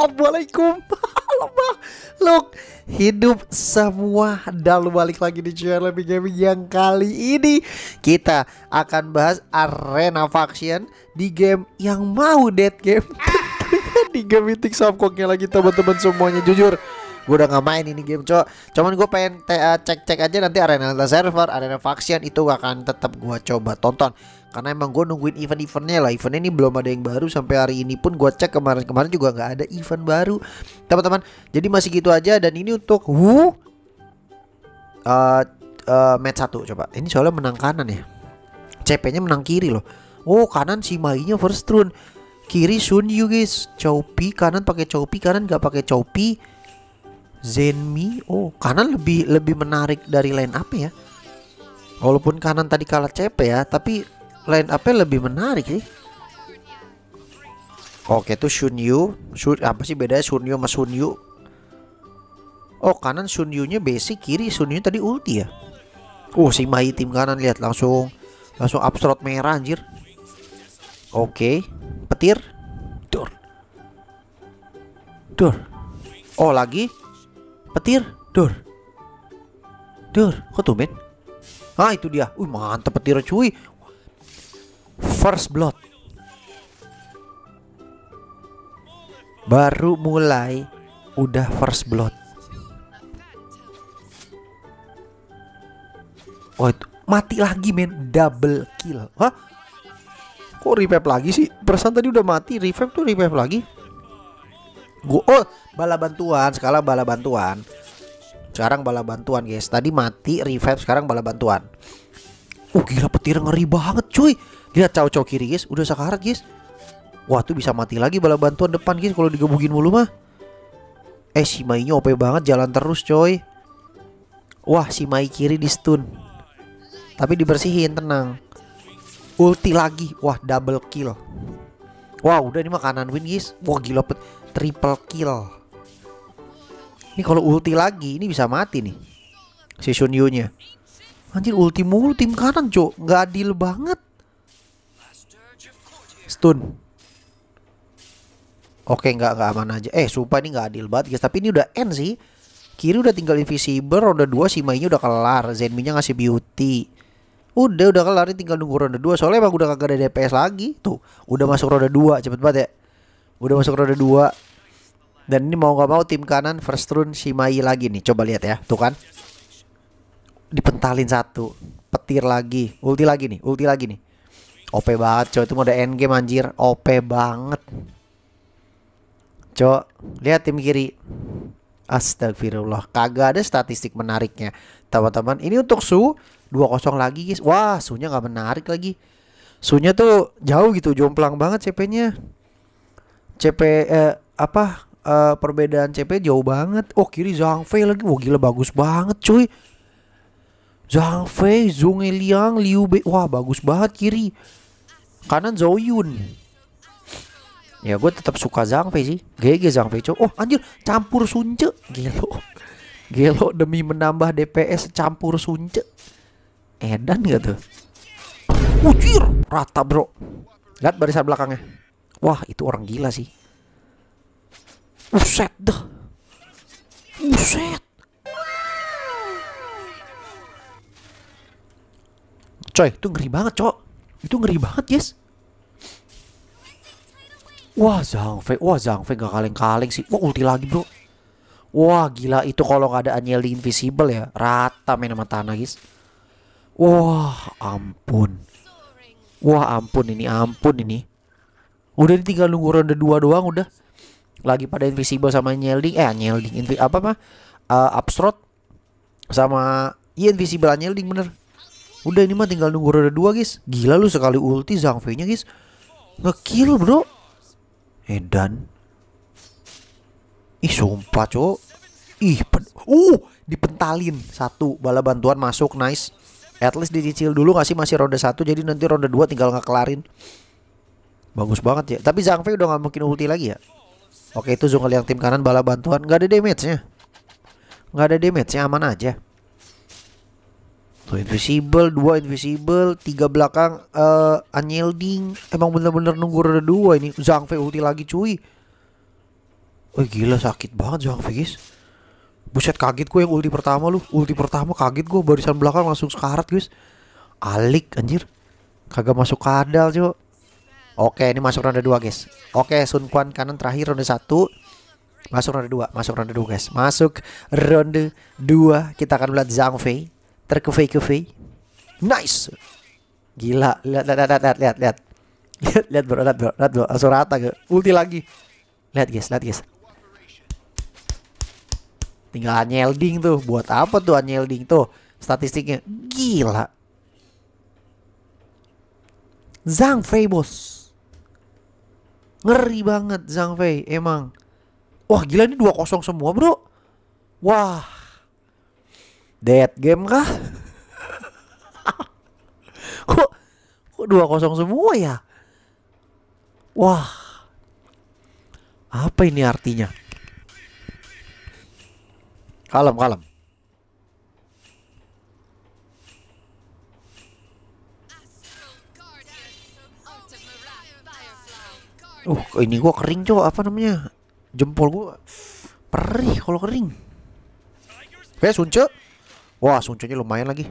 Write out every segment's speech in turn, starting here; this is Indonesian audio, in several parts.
Assalamualaikum Look Hidup semua Dan balik lagi di channel lebih Gaming Yang kali ini Kita akan bahas Arena Faction Di game yang mau dead game Di game Mythic koknya lagi teman-teman semuanya Jujur gue udah gak main ini game cok cuman gue pengen eh, cek-cek aja nanti arena server arena faction itu akan tetap gue coba tonton karena emang gue nungguin event-eventnya lah eventnya ini belum ada yang baru sampai hari ini pun gue cek kemarin-kemarin juga nggak ada event baru teman-teman jadi masih gitu aja dan ini untuk uh, uh, match 1 coba ini soalnya menang kanan ya CP nya menang kiri loh oh kanan si Mai nya first run kiri Sun Yu guys Chopi kanan pakai Chopi kanan nggak pakai Chopi Zenmi oh kanan lebih lebih menarik dari lain apa ya walaupun kanan tadi kalah CP ya tapi line up-nya lebih menarik sih. Oke, itu Shunyu. Shun, apa sih bedanya Shunyu sama Shunyu? Oh, kanan Yu-nya basic, kiri Shunyu tadi ulti ya. Uh, si Mai tim kanan lihat langsung langsung upshot merah anjir. Oke, petir. Dur. Dur. Oh, lagi. Petir. Dur. Dur, kok tuh, men? Ah, itu dia. Wih, mantep petir cuy. First Blood baru mulai udah First Blood Oh, itu. mati lagi men double kill. Hah? Kok revive lagi sih? Perasaan tadi udah mati, revive tuh revive lagi. Gua oh, bala bantuan, sekarang bala bantuan. Sekarang bala bantuan, guys. Tadi mati, revive, sekarang bala bantuan. Uh, gila petir ngeri banget, cuy. Lihat cowok-cowok kiri guys, udah sekarat guys. Wah tuh bisa mati lagi bala bantuan depan guys kalau digebukin mulu mah. Eh si nya OP banget jalan terus coy. Wah si Mai kiri di stun. Tapi dibersihin tenang. Ulti lagi. Wah double kill. Wah udah ini mah kanan win guys. Wah gila pet triple kill. Ini kalau ulti lagi ini bisa mati nih. Si Shunyu nya. Anjir ulti mulu tim kanan cok. gak adil banget. Stun. Oke, nggak nggak aman aja. Eh, sumpah ini nggak adil banget, guys. Tapi ini udah end sih. Kiri udah tinggal invisible, ronde dua si mainnya udah kelar. Zenminya ngasih beauty. Udah udah kelar, tinggal nunggu roda dua. Soalnya emang udah kagak ada DPS lagi. Tuh, udah masuk roda dua cepet banget ya. Udah masuk roda dua. Dan ini mau nggak mau tim kanan first run si Mai lagi nih. Coba lihat ya, tuh kan. Dipentalin satu, petir lagi, ulti lagi nih, ulti lagi nih. OP banget coy itu mode end game anjir OP banget coy lihat tim kiri Astagfirullah kagak ada statistik menariknya teman-teman ini untuk Su 2-0 lagi guys wah Sunya nggak menarik lagi Sunya tuh jauh gitu jomplang banget CP-nya CP eh, apa eh, perbedaan CP jauh banget oh kiri Zhang Fei lagi wah gila bagus banget cuy Zhang Fei Zhong Liang Liu Bei wah bagus banget kiri kanan Zhou ya gue tetap suka Zhang Fei sih GG Zhang Fei oh anjir campur Sunce gelo gelo demi menambah DPS campur Sunce edan gak tuh Ujir rata bro lihat barisan belakangnya wah itu orang gila sih Uset dah Uset. Coy itu ngeri banget cok itu ngeri banget, guys. Wah, Zhang Fei. Wah, Zhang Fei gak kaleng-kaleng sih. Wah, ulti lagi, bro. Wah, gila. Itu kalau gak ada Anyeli Invisible ya. Rata main sama tanah, guys. Wah, ampun. Wah, ampun ini. Ampun ini. Udah tinggal nunggu ronde 2 doang, udah. Lagi pada Invisible sama Nyelding. Eh, Nyelding. Invi apa, mah? Uh, eh, Upstrot sama Iya Invisible Anyeli, bener. Udah ini mah tinggal nunggu roda dua guys. Gila lu sekali ulti Zhang Fei nya guys. Ngekill bro. Edan. Ih sumpah co Ih pen uh dipentalin satu bala bantuan masuk nice. At least dicicil dulu gak sih masih roda satu jadi nanti roda dua tinggal ngekelarin. Bagus banget ya. Tapi Zhang Fei udah gak mungkin ulti lagi ya. Oke itu kali yang tim kanan bala bantuan nggak ada damage-nya. Nggak ada damage-nya aman aja satu invisible dua invisible tiga belakang uh, eh, unyielding emang bener-bener nunggu roda dua ini Zhang Fei ulti lagi cuy Wah gila sakit banget Zhang Fei guys Buset kaget gue yang ulti pertama lu Ulti pertama kaget gue barisan belakang langsung sekarat guys Alik anjir Kagak masuk kadal cuy Oke ini masuk ronde dua guys Oke Sun Quan kanan terakhir ronde satu Masuk ronde 2 Masuk ronde 2 guys Masuk ronde 2 Kita akan melihat Zhang Fei terkefei-kefei. Nice. Gila, lihat lihat lihat lihat lihat lihat. lihat bro, lihat bro, lihat bro. Langsung rata ke. Ulti lagi. Lihat guys, lihat guys. Tinggal nyelding tuh. Buat apa tuh nyelding tuh? Statistiknya gila. Zhang Fei bos. Ngeri banget Zhang Fei emang. Wah gila ini 2-0 semua bro. Wah Dead game kah? kok kok dua kosong semua ya? Wah. Apa ini artinya? Kalem, kalem. Uh, ini gua kering cowok apa namanya? Jempol gua perih kalau kering. Wes eh, sunce. Wah, suncunya lumayan lagi.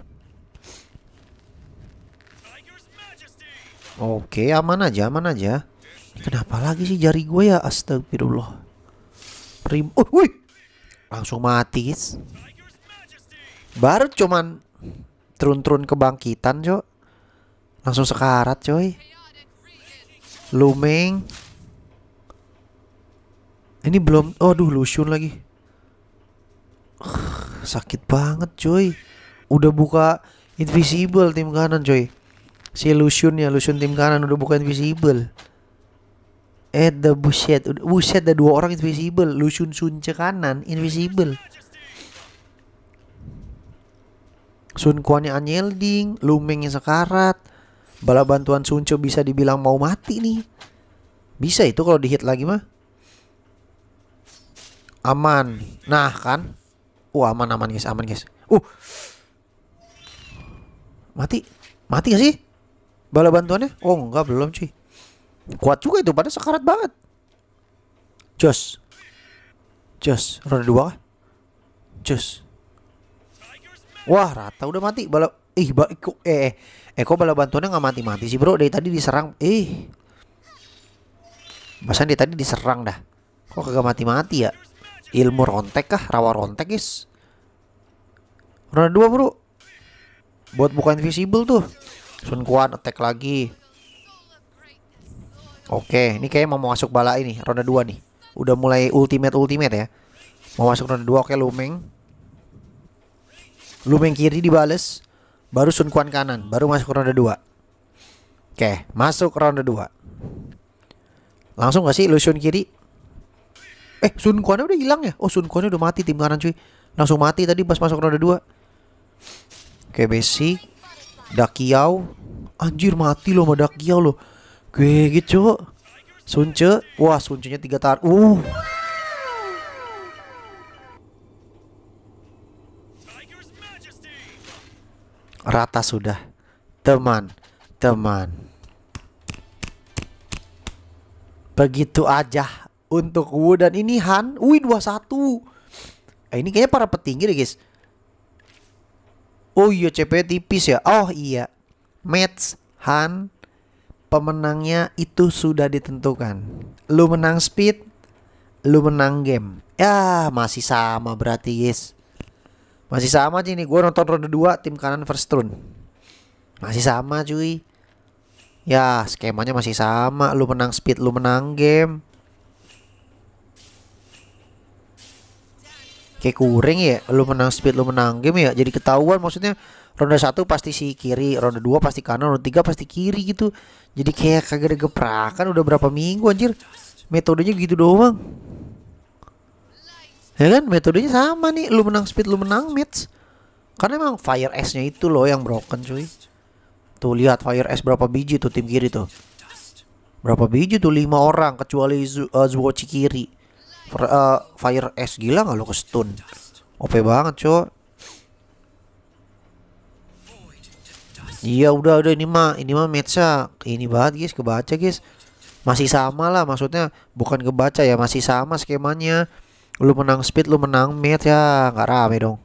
Oke, aman aja, aman aja. kenapa lagi sih jari gue ya? Astagfirullah. Prim, oh, uh, wih. Langsung mati, guys. Baru cuman turun-turun kebangkitan, Cok. Langsung sekarat, coy. Luming. Ini belum, aduh, lusun lagi sakit banget cuy udah buka invisible tim kanan cuy si Lucian ya Lucian tim kanan udah buka invisible eh the buset buset ada dua orang invisible Lucian Sunce kanan invisible Sun Kuannya Anyelding, Lumengnya sekarat. Bala bantuan Sunco bisa dibilang mau mati nih. Bisa itu kalau dihit lagi mah. Aman. Nah kan. Oh aman aman guys, aman guys. Uh. Mati. Mati gak sih? Bala bantuannya? Oh enggak belum cuy. Kuat juga itu pada sekarat banget. Jos. Jos, roda dua kah? Jos. Wah, rata udah mati. Bala ih ba, Eko, eh eh Eko eh, bala bantuannya nggak mati-mati sih, Bro. Dari tadi diserang. Eh. Bahkan dia tadi diserang dah. Kok kagak mati-mati ya? ilmu rontek kah rawa rontek guys ronde dua bro buat bukan invisible tuh Sun Quan attack lagi Oke, ini kayaknya mau masuk bala ini, ronde 2 nih. Udah mulai ultimate-ultimate ya. Mau masuk ronde 2, oke Lumeng. Lumeng kiri dibales. Baru Sun Quan kanan, baru masuk ronde 2. Oke, masuk roda 2. Langsung gak sih illusion kiri? Eh Sun Kuannya udah hilang ya? Oh Sun Kuannya udah mati tim kanan cuy. Langsung mati tadi pas masuk roda 2. Oke besi, Dakiao. Anjir mati loh sama Dakiao loh. Gue gitu. Sunce. Wah Sunce nya tiga tar. Uh. Rata sudah. Teman. Teman. Begitu aja untuk Wu dan ini Han. Wih 21. Eh, ini kayaknya para petinggi deh guys. Oh iya CP tipis ya. Oh iya. Match Han pemenangnya itu sudah ditentukan. Lu menang speed, lu menang game. Ya, masih sama berarti, guys. Masih sama sih ini Gue nonton ronde 2 tim kanan first run. Masih sama, cuy. Ya, skemanya masih sama. Lu menang speed, lu menang game. kayak kuring ya lu menang speed lu menang game ya jadi ketahuan maksudnya ronde satu pasti si kiri ronde dua pasti kanan ronde tiga pasti kiri gitu jadi kayak kagak ada geprakan udah berapa minggu anjir metodenya gitu doang ya kan metodenya sama nih lu menang speed lu menang match karena emang fire S nya itu loh yang broken cuy tuh lihat fire S berapa biji tuh tim kiri tuh berapa biji tuh lima orang kecuali Zuo uh, eh, Zuochi kiri uh, Fire S gila gak lo ke stun OP banget cuy Iya udah udah ini mah ini mah matcha, ini banget guys kebaca guys masih sama lah maksudnya bukan kebaca ya masih sama skemanya lu menang speed lu menang match ya nggak rame dong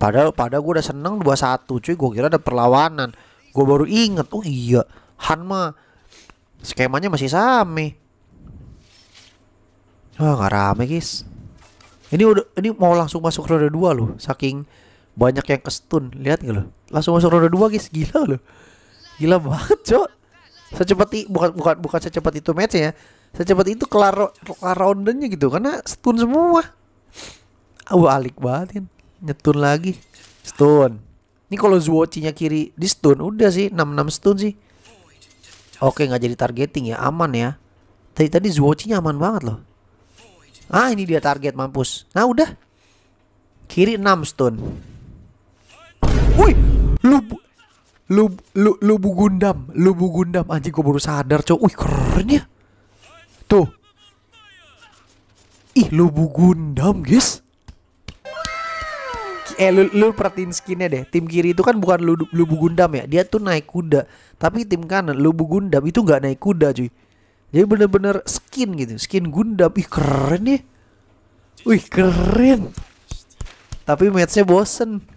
padahal pada gue udah seneng 21 cuy gue kira ada perlawanan gue baru inget oh iya Hanma, skemanya masih sama Wah gak rame guys Ini udah ini mau langsung masuk roda 2 loh Saking banyak yang stun, Lihat gak loh Langsung masuk roda 2 guys Gila loh Gila banget cok Secepat itu bukan, bukan, bukan secepat itu match ya Secepat itu kelar, kelar roundnya gitu Karena stun semua Wah alik banget Nyetun lagi Stun Ini kalau Zuochi nya kiri di stun Udah sih 66 stun sih Oke nggak jadi targeting ya Aman ya Tadi, tadi Zuochi nya aman banget loh Ah ini dia target mampus. Nah udah. Kiri 6 stone. Woi, lu lu lu lu bu gundam, lu bu gundam anjing gue baru sadar, cowok. Wih, keren ya. Tuh. Ih, lu bu gundam, guys. Eh lu, lu perhatiin skinnya deh Tim kiri itu kan bukan lu, lubu gundam ya Dia tuh naik kuda Tapi tim kanan lubu gundam itu nggak naik kuda cuy jadi bener-bener skin gitu, skin Gundam. Ih keren nih. Ya. Wih keren. Tapi matchnya bosen.